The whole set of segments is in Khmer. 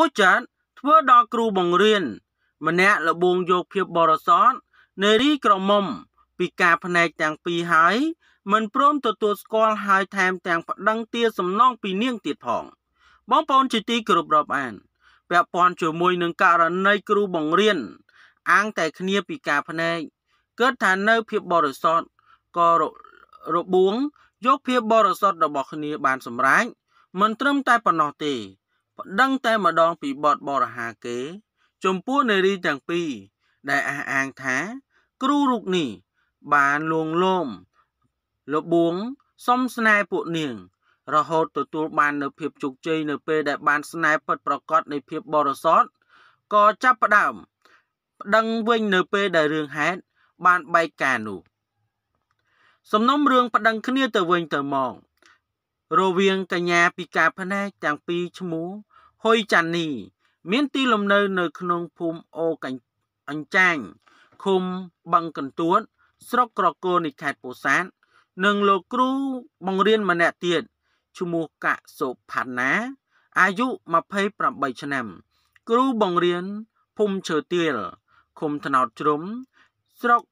គូចាត់ធ្វើដល់គ្រូបង្រៀន ម្នាក់លបងយកភាពបរិសុទ្ធនារីក្រមុំ ពីការភ្នែកទាំងពីរហើយមិនព្រមទទួលស្គាល់ហើយថែមទាំងប្តឹងទាសំណងពីនាងទៀតផង បងប្អូនជាទីគោរពរាប់អានពាក់ព័ន្ធជាមួយនឹងករណីគ្រូបង្រៀន អាងតែគ្នាពីការភ្នែកគិតថានៅភាពបរិសុទ្ធក៏របួងយកភាពបរិសុទ្ធរបស់គ្នាបានសម្រេចមិនត្រឹមតែប៉ុណ្ណោះទេប្តឹងតែម្ដងពីបតបរហាគេ ចំពោះនារីទាំងពីរដែលអះអាងថា គ្រូរូបនេះបានលួងលោម លបួងសុំស្នេហ៍ពួកនាង រហូតទទួលបាននូវភាពជោគជ័យនៅពេលដែលបានស្នេហ៍ពិតប្រកបនៃភាពបរិសុទ្ធក៏ចាប់ផ្ដើមប្តឹងវិញនៅពេលដែលរឿងហេតុបានបែកការនោះសំណុំរឿងប្តឹងគ្នាទៅវិញទៅមករវាងកញ្ញាពីការផ្នែកទាំងពីរឈ្មោះហុយចាន់នីមានទីលំនៅនៅក្នុងភូមិអូកអញ្ចាញឃុំបឹងកន្ទួត ស្រុកក្រគរនៃខេត្តពោធិ៍សាត់និងលោកគ្រូបង្រៀនម្នាក់ទៀតឈ្មោះកាក់សុផាណា អាយុ28ឆ្នាំ គ្រូបង្រៀនភូមិឈើទាលឃុំថ្នោតជ្រុំស្រុក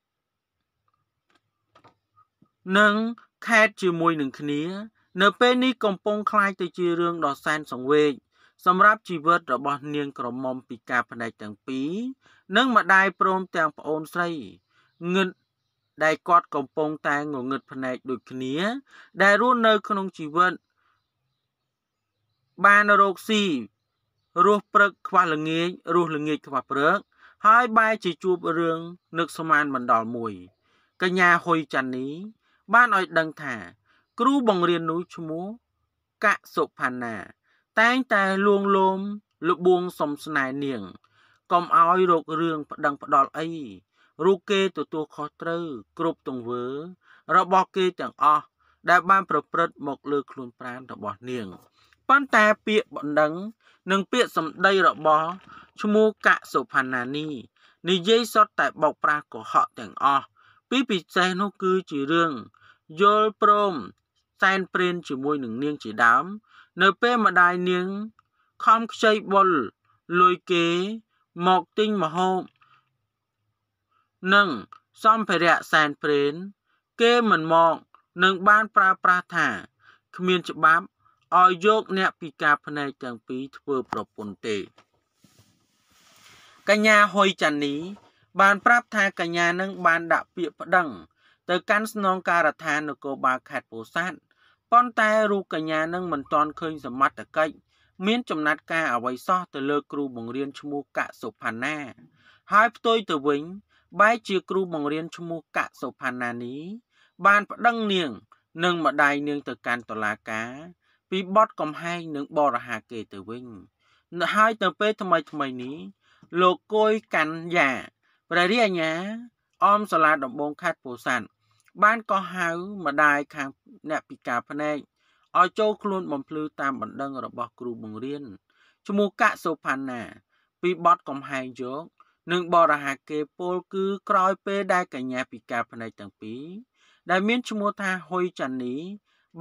និងខេត្តជាមួយនឹងគ្នា នៅពេលនេះកំពុងคล้ายទៅជារឿងដ៏សែនសង្វេគសម្រាប់ជីវិតរបស់នាងក្រមុំពីការផ្នែកទាំងពីរនិងម្ដាយព្រមទាំងប្អូនស្រីងឹតដែលគាត់កំពុងតែងងឹតផ្នែកដូចគ្នា ដែលរស់នៅក្នុងជីវិតបានរកស៊ីរស់ព្រឹកខ្វះល្ងាចរស់ល្ងាចខ្វះព្រឹកហើយបែរជាជួបរឿងនឹកស្មានមិនដល់មួយ កញ្ញាហ៊ុយចាន់នីបានឲ្យដឹងថា គ្រូបង្រៀននោះឈ្មោះកសុផាណាតែងតែលួងលោមលបួងសំស្នេហ៍នាងកុំឲ្យរោគរឿងប្តឹងផ្ដាល់អី រូបគេទទួលខុសត្រូវគ្រប់ទង្វើ របស់គេទាំងអស់ដែលបានប្រព្រឹត្តមកលើខ្លួនប្រាណរបស់នាងប៉ុន្តែពាក្យបណ្ដឹង និងពាក្យសម្ដីរបស់ឈ្មោះកសុផាណានីនិយាយសុទ្ធតែបោកប្រាស់កុហកទាំងអស់ពីពិសេសនោះគឺជារឿងយល់ព្រមសែនព្រេនជាមួយនឹងនាងជាដើមនៅពេលម្ដាយនាងខំខ្ចីបុលលុយគេមកទិញម្ហូបនិងសម្ភារៈសែនព្រេនគេមិនមកនឹងបានប្រើប្រាស់ថា គ្មានច្បាប់ឲ្យយកអ្នកពីការភ្នែកទាំងពីរធ្វើប្រពន្ធទេ កញ្ញាហុយចាន់នី បានប្រាប់ថាកញ្ញានឹងបានដាក់ពាក្យប្តឹងទៅកាន់ស្នងការដ្ឋាននគរបាលខេត្តពោធិ៍សាត់ប៉ុន្តែរូបកញ្ញានឹងមិនទាន់ឃើញសមត្ថកិច្ចមានចំណាត់ការអ្វីសោះទៅលើគ្រូបង្រៀនឈ្មោះកសុផាណា ហើយផ្ទុយទៅវិញបែរជាគ្រូបង្រៀនឈ្មោះកសុផាណានីបានប្តឹងនាង និងម្ដាយនាងទៅកាន់តុលាការ ពីបទកំហែងនិងបរហាគេទៅវិញហើយទៅពេលថ្មីថ្មីនេះ លោកគួយកាន់យ៉ាព្រះរាជអាជ្ញា អមសាលាដំបងខេត្តពោធិ៍សាត់បានកោះហៅម្ដាយខាងអ្នកពិការភ្នែកឲ្យចូលខ្លួនបំភ្លឺតាមបណ្ដឹងរបស់គ្រូបង្រៀនឈ្មោះកាក់សូផាណាពីបទកំហែងយក និងបរហាគេពលគឺក្រោយពេលដែលកញ្ញាពិការភ្នែកទាំងពីរដែលមាន ឈ្មោះថាហ៊ុយចាន់នី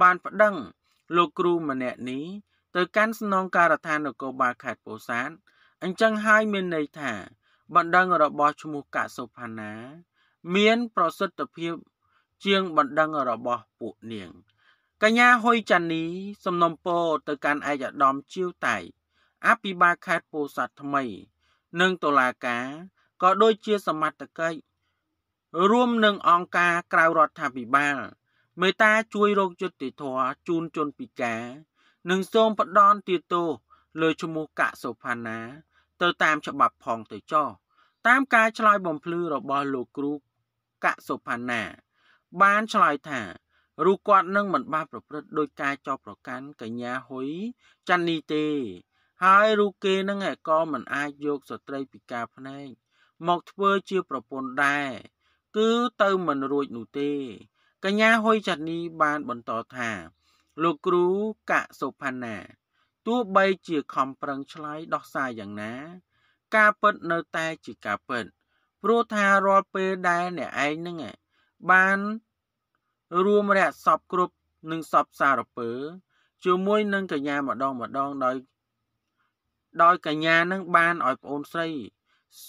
បានប្តឹងលោកគ្រូម្នាក់នេះ ទៅកាន់ស្នងការដ្ឋាននគរបាលខេត្តពោធិ៍សាត់អញ្ចឹងហើយមានន័យថាបណ្ដឹងរបស់ឈ្មោះកាក់សុផាណា មាន ប្រសិទ្ធភាពជាងបណ្ដឹងរបស់ពួកនាង កញ្ញាហ៊ុយចានីសំណុំពរទៅកាន់ឯកឧត្តមជាវតៃអភិបាលខេត្តពោធិ៍សាត់ថ្មី និងតុលាការក៏ដូចជាសមត្ថកិច្ចរួមនឹងអង្គការក្រៅរដ្ឋាភិបាលមេត្តាជួយរោគយុត្តិធម៌ជូនជនពិការ និងសូមផ្ដន់ទាទោសលើឈ្មោះកសុផាណា ទៅតាមច្បាប់ផងទៅចោះតាមការឆ្លើយបំភ្លឺរបស់លោកគ្រូកសុផាណាបានឆ្លើយថារូបគាត់នឹងមិនបានប្រព្រឹត្តដោយការចោទប្រកាន់កញ្ញាហ៊ុយច័ន្ទនេះទេ ហើយរូបគេនឹងឯក៏មិនអាចយកស្ត្រីពិការភ្នែកមកធ្វើជាប្រពន្ធដែរគឺទៅមិនរួចនោះទេ កញ្ញាហ៊ុយច័ន្ទនេះបានបន្តថា លោកគ្រូកសុផាណាទោះបីជាខំប្រឹងឆ្លើយដោះសារយ៉ាងណា ការពិតនៅតែជាការពិតព្រោះថារាល់ពេលដែលអ្នកឯងនឹងឯងបានរួមរះសពគ្រប់និងសពសារពើជាមួយនឹងកញ្ញាម្ដងម្ដងដោយ ដោយ កញ្ញានឹងបានឲ្យប្អូនស្រី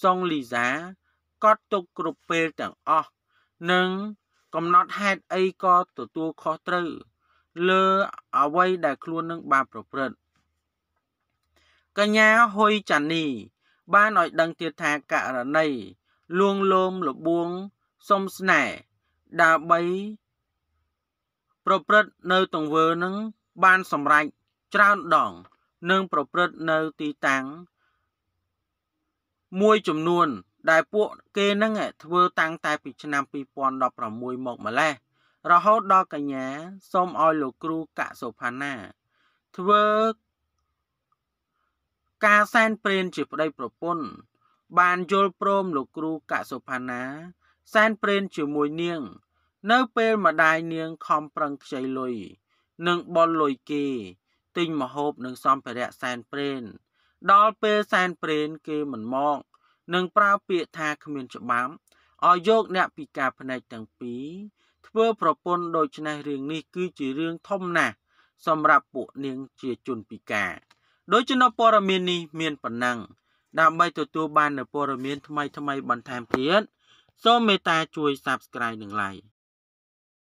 សុងលីសាកត់ទុកគ្រប់ពេលទាំងអស់និងកំណត់ហេតុអីក៏ទទួលខុសត្រូវលើអ្វីដែលខ្លួននឹងបានប្រព្រឹត្តកញ្ញាហ៊ុយចានីបានឲ្យដឹងទៀតថាករណីលួងលោមលបួងសុំស្នេហ៍ដើម្បីប្រព្រឹត្តនៅទង្វើនឹងបានសម្រេចច្រើនដង និង ប្រព្រឹត្តនៅទីតាំងមួយចំនួនដែល ពួកគេនឹងធ្វើតាំងតែពីឆ្នាំ2016មកម្លេះរហូតដល់កញ្ញាសូមឲ្យលោកគ្រូកសុផាណា ធ្វើការសែនព្រេនជាប្តីប្រពន្ធបានយល់ព្រមលោកគ្រូកសុផាណាសែនព្រេនជាមួយនាង នៅពេលម្ដាយនាងខំប្រឹងខ្ចីលុយនិងបលលុយគេទិញមហូបនិងសម្ភារៈសែនព្រេនដល់ពេលសែនព្រេនគេមិនមកនិងប្រើពាក្យថាគ្មានច្បាប់ឲ្យយកអ្នកពីការភ្នែកទាំងពីរធ្វើប្រពន្ធដូច្នេះរឿងនេះគឺជារឿងធំណាស់សម្រាប់ពួកនាងជាជនពិការ ដូច្នោះព័ត៌មាននេះមានប៉ុណ្ណឹងដើម្បីទទួលបាននូវព័ត៌មានថ្មីៗបន្ថែមទៀតសូមមេត្តាជួយ Subscribe និង Like